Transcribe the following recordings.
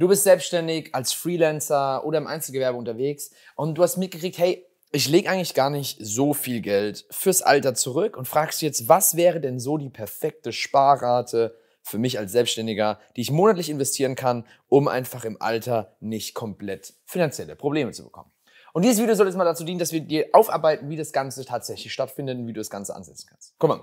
Du bist selbstständig, als Freelancer oder im Einzelgewerbe unterwegs und du hast mitgekriegt, hey, ich lege eigentlich gar nicht so viel Geld fürs Alter zurück und fragst jetzt, was wäre denn so die perfekte Sparrate für mich als Selbstständiger, die ich monatlich investieren kann, um einfach im Alter nicht komplett finanzielle Probleme zu bekommen. Und dieses Video soll jetzt mal dazu dienen, dass wir dir aufarbeiten, wie das Ganze tatsächlich stattfindet und wie du das Ganze ansetzen kannst. Guck mal,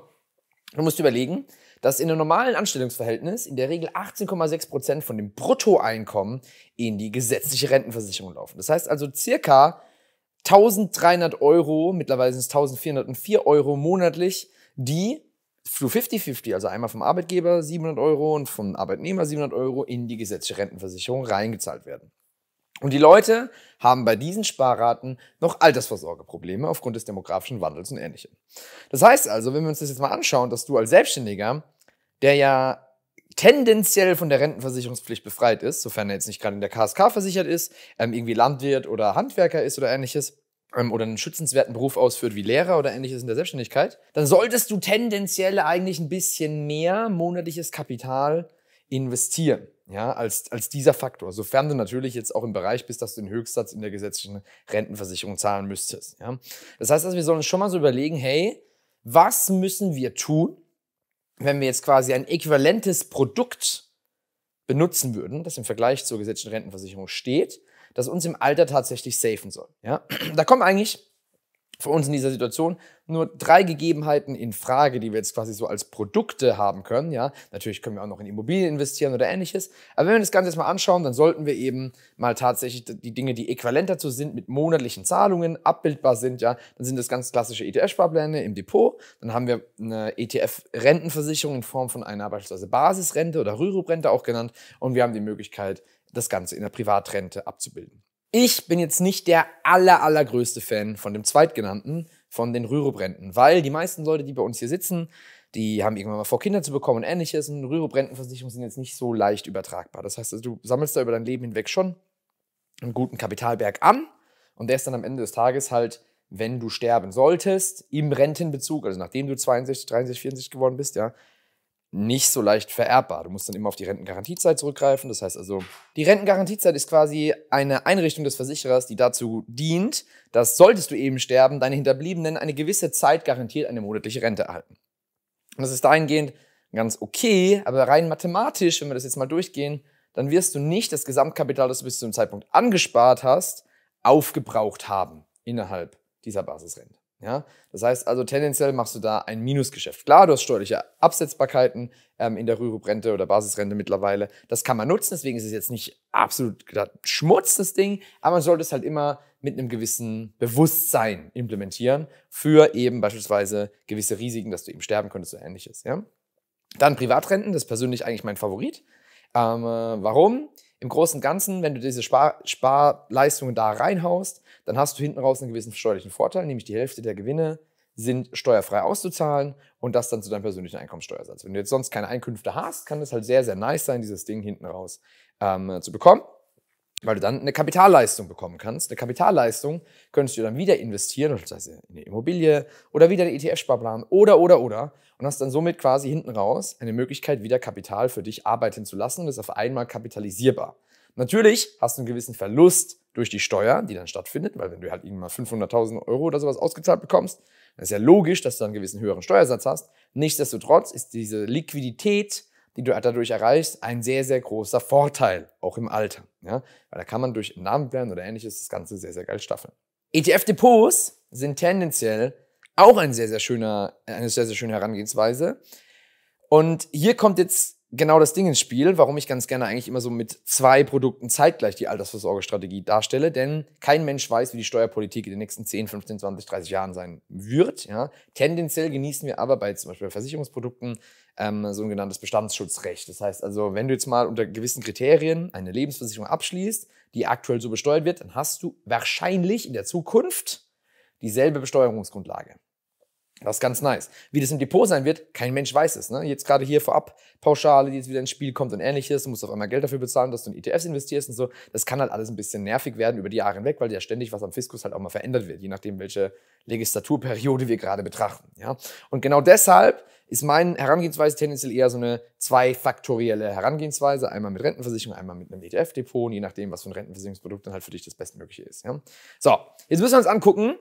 Du musst überlegen, dass in einem normalen Anstellungsverhältnis in der Regel 18,6% Prozent von dem Bruttoeinkommen in die gesetzliche Rentenversicherung laufen. Das heißt also circa 1300 Euro, mittlerweile sind es 1404 Euro monatlich, die für 50-50, also einmal vom Arbeitgeber 700 Euro und vom Arbeitnehmer 700 Euro in die gesetzliche Rentenversicherung reingezahlt werden. Und die Leute haben bei diesen Sparraten noch Altersvorsorgeprobleme aufgrund des demografischen Wandels und ähnlichem. Das heißt also, wenn wir uns das jetzt mal anschauen, dass du als Selbstständiger, der ja tendenziell von der Rentenversicherungspflicht befreit ist, sofern er jetzt nicht gerade in der KSK versichert ist, ähm, irgendwie Landwirt oder Handwerker ist oder ähnliches, ähm, oder einen schützenswerten Beruf ausführt wie Lehrer oder ähnliches in der Selbstständigkeit, dann solltest du tendenziell eigentlich ein bisschen mehr monatliches Kapital investieren. Ja, als, als dieser Faktor, sofern du natürlich jetzt auch im Bereich bist, dass du den Höchstsatz in der gesetzlichen Rentenversicherung zahlen müsstest. Ja. Das heißt also, wir sollen schon mal so überlegen, hey, was müssen wir tun, wenn wir jetzt quasi ein äquivalentes Produkt benutzen würden, das im Vergleich zur gesetzlichen Rentenversicherung steht, das uns im Alter tatsächlich safen soll. Ja? Da kommen eigentlich für uns in dieser Situation nur drei Gegebenheiten in Frage, die wir jetzt quasi so als Produkte haben können. Ja, natürlich können wir auch noch in Immobilien investieren oder ähnliches. Aber wenn wir das Ganze jetzt mal anschauen, dann sollten wir eben mal tatsächlich die Dinge, die äquivalent dazu sind, mit monatlichen Zahlungen abbildbar sind. Ja, dann sind das ganz klassische ETF-Sparpläne im Depot. Dann haben wir eine ETF-Rentenversicherung in Form von einer beispielsweise Basisrente oder Rürup-Rente auch genannt. Und wir haben die Möglichkeit, das Ganze in der Privatrente abzubilden. Ich bin jetzt nicht der aller, allergrößte Fan von dem zweitgenannten, von den Rürubrenten, weil die meisten Leute, die bei uns hier sitzen, die haben irgendwann mal vor, Kinder zu bekommen und ähnliches. Und Rürubräntenversicherungen sind jetzt nicht so leicht übertragbar. Das heißt, also, du sammelst da über dein Leben hinweg schon einen guten Kapitalberg an und der ist dann am Ende des Tages halt, wenn du sterben solltest, im Rentenbezug, also nachdem du 62, 63, 64 geworden bist, ja, nicht so leicht vererbbar. Du musst dann immer auf die Rentengarantiezeit zurückgreifen. Das heißt also, die Rentengarantiezeit ist quasi eine Einrichtung des Versicherers, die dazu dient, dass solltest du eben sterben, deine Hinterbliebenen eine gewisse Zeit garantiert eine monatliche Rente erhalten. Und das ist dahingehend ganz okay, aber rein mathematisch, wenn wir das jetzt mal durchgehen, dann wirst du nicht das Gesamtkapital, das du bis zu dem Zeitpunkt angespart hast, aufgebraucht haben innerhalb dieser Basisrente. Ja? Das heißt also, tendenziell machst du da ein Minusgeschäft. Klar, du hast steuerliche Absetzbarkeiten ähm, in der Rürup-Rente oder Basisrente mittlerweile. Das kann man nutzen, deswegen ist es jetzt nicht absolut Schmutz, das Ding, aber man sollte es halt immer mit einem gewissen Bewusstsein implementieren für eben beispielsweise gewisse Risiken, dass du eben sterben könntest oder ähnliches. Ja? Dann Privatrenten, das ist persönlich eigentlich mein Favorit. Ähm, äh, warum? Im Großen und Ganzen, wenn du diese Spar Sparleistungen da reinhaust, dann hast du hinten raus einen gewissen steuerlichen Vorteil, nämlich die Hälfte der Gewinne sind steuerfrei auszuzahlen und das dann zu deinem persönlichen Einkommensteuersatz. Wenn du jetzt sonst keine Einkünfte hast, kann es halt sehr, sehr nice sein, dieses Ding hinten raus ähm, zu bekommen, weil du dann eine Kapitalleistung bekommen kannst. Eine Kapitalleistung könntest du dann wieder investieren, das heißt in eine Immobilie oder wieder einen ETF-Sparplan oder, oder, oder und hast dann somit quasi hinten raus eine Möglichkeit, wieder Kapital für dich arbeiten zu lassen und ist auf einmal kapitalisierbar. Natürlich hast du einen gewissen Verlust durch die Steuer, die dann stattfindet, weil wenn du halt irgendwann mal 500.000 Euro oder sowas ausgezahlt bekommst, dann ist ja logisch, dass du dann einen gewissen höheren Steuersatz hast. Nichtsdestotrotz ist diese Liquidität, die du halt dadurch erreichst, ein sehr, sehr großer Vorteil, auch im Alter. Ja? Weil da kann man durch Namenplan oder ähnliches das Ganze sehr, sehr geil staffeln. ETF-Depots sind tendenziell auch ein sehr, sehr schöner, eine sehr, sehr schöne Herangehensweise. Und hier kommt jetzt genau das Ding ins Spiel, warum ich ganz gerne eigentlich immer so mit zwei Produkten zeitgleich die Altersvorsorgestrategie darstelle, denn kein Mensch weiß, wie die Steuerpolitik in den nächsten 10, 15, 20, 30 Jahren sein wird. Ja. Tendenziell genießen wir aber bei zum Beispiel Versicherungsprodukten ähm, so ein genanntes Bestandsschutzrecht. Das heißt also, wenn du jetzt mal unter gewissen Kriterien eine Lebensversicherung abschließt, die aktuell so besteuert wird, dann hast du wahrscheinlich in der Zukunft dieselbe Besteuerungsgrundlage. Das ist ganz nice. Wie das im Depot sein wird, kein Mensch weiß es. Ne? Jetzt gerade hier vorab Pauschale, die jetzt wieder ins Spiel kommt und ähnliches. Du musst auf einmal Geld dafür bezahlen, dass du in ETFs investierst und so. Das kann halt alles ein bisschen nervig werden über die Jahre hinweg, weil ja ständig was am Fiskus halt auch mal verändert wird, je nachdem, welche Legislaturperiode wir gerade betrachten. Ja? Und genau deshalb ist meine Herangehensweise tendenziell eher so eine zweifaktorielle Herangehensweise. Einmal mit Rentenversicherung, einmal mit einem ETF-Depot, je nachdem, was für ein Rentenversicherungsprodukt dann halt für dich das Bestmögliche ist. Ja? So, jetzt müssen wir uns angucken,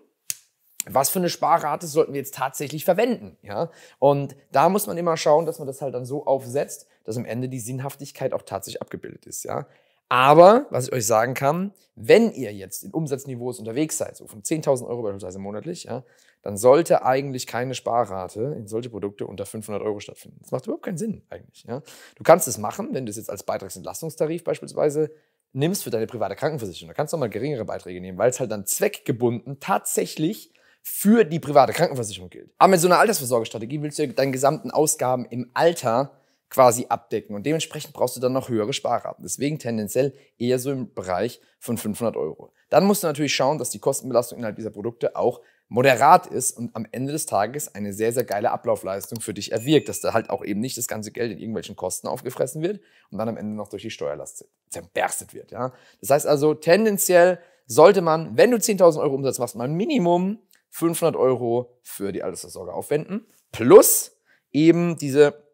was für eine Sparrate sollten wir jetzt tatsächlich verwenden? Ja? Und da muss man immer schauen, dass man das halt dann so aufsetzt, dass am Ende die Sinnhaftigkeit auch tatsächlich abgebildet ist. Ja? Aber, was ich euch sagen kann, wenn ihr jetzt in Umsatzniveaus unterwegs seid, so von 10.000 Euro beispielsweise monatlich, ja, dann sollte eigentlich keine Sparrate in solche Produkte unter 500 Euro stattfinden. Das macht überhaupt keinen Sinn eigentlich. Ja? Du kannst es machen, wenn du es jetzt als Beitragsentlastungstarif beispielsweise nimmst für deine private Krankenversicherung. Da kannst du auch mal geringere Beiträge nehmen, weil es halt dann zweckgebunden tatsächlich für die private Krankenversicherung gilt. Aber mit so einer Altersvorsorgestrategie willst du deine gesamten Ausgaben im Alter quasi abdecken und dementsprechend brauchst du dann noch höhere Sparraten. Deswegen tendenziell eher so im Bereich von 500 Euro. Dann musst du natürlich schauen, dass die Kostenbelastung innerhalb dieser Produkte auch moderat ist und am Ende des Tages eine sehr, sehr geile Ablaufleistung für dich erwirkt, dass da halt auch eben nicht das ganze Geld in irgendwelchen Kosten aufgefressen wird und dann am Ende noch durch die Steuerlast zerberstet wird. Ja? Das heißt also, tendenziell sollte man, wenn du 10.000 Euro Umsatz machst, mal Minimum 500 Euro für die Altersversorge aufwenden. Plus eben diese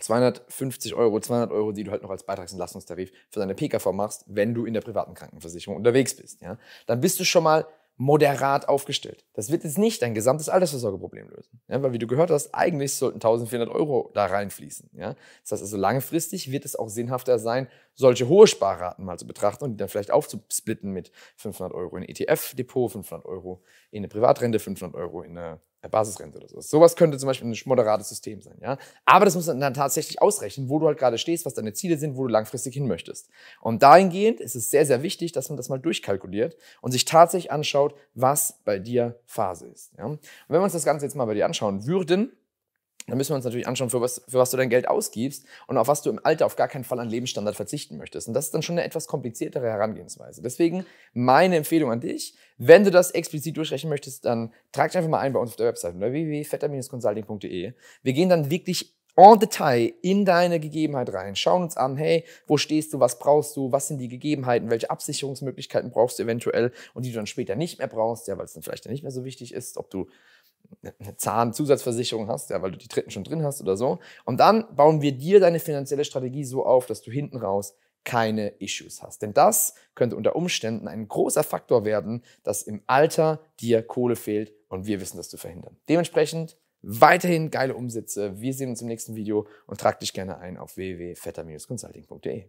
250 Euro, 200 Euro, die du halt noch als Beitragsentlastungstarif für deine PKV machst, wenn du in der privaten Krankenversicherung unterwegs bist. Ja? Dann bist du schon mal moderat aufgestellt. Das wird jetzt nicht dein gesamtes Altersversorgeproblem lösen. Ja, weil wie du gehört hast, eigentlich sollten 1400 Euro da reinfließen. Ja? Das heißt also, langfristig wird es auch sinnhafter sein, solche hohe Sparraten mal zu betrachten und die dann vielleicht aufzusplitten mit 500 Euro in ETF-Depot, 500 Euro in eine Privatrente, 500 Euro in eine Basisrente oder sowas. Sowas könnte zum Beispiel ein moderates System sein, ja. Aber das muss man dann tatsächlich ausrechnen, wo du halt gerade stehst, was deine Ziele sind, wo du langfristig hin möchtest. Und dahingehend ist es sehr, sehr wichtig, dass man das mal durchkalkuliert und sich tatsächlich anschaut, was bei dir Phase ist, ja? Und wenn wir uns das Ganze jetzt mal bei dir anschauen würden, dann müssen wir uns natürlich anschauen, für was, für was du dein Geld ausgibst und auf was du im Alter auf gar keinen Fall an Lebensstandard verzichten möchtest. Und das ist dann schon eine etwas kompliziertere Herangehensweise. Deswegen meine Empfehlung an dich, wenn du das explizit durchrechnen möchtest, dann trag dich einfach mal ein bei uns auf der Website unter www.fetter-consulting.de. Wir gehen dann wirklich en Detail in deine Gegebenheit rein. Schauen uns an, hey, wo stehst du, was brauchst du, was sind die Gegebenheiten, welche Absicherungsmöglichkeiten brauchst du eventuell und die du dann später nicht mehr brauchst, ja, weil es dann vielleicht nicht mehr so wichtig ist, ob du eine Zahnzusatzversicherung hast, ja, weil du die dritten schon drin hast oder so. Und dann bauen wir dir deine finanzielle Strategie so auf, dass du hinten raus keine Issues hast. Denn das könnte unter Umständen ein großer Faktor werden, dass im Alter dir Kohle fehlt und wir wissen das zu verhindern. Dementsprechend weiterhin geile Umsätze. Wir sehen uns im nächsten Video und trag dich gerne ein auf www.fetter-consulting.de.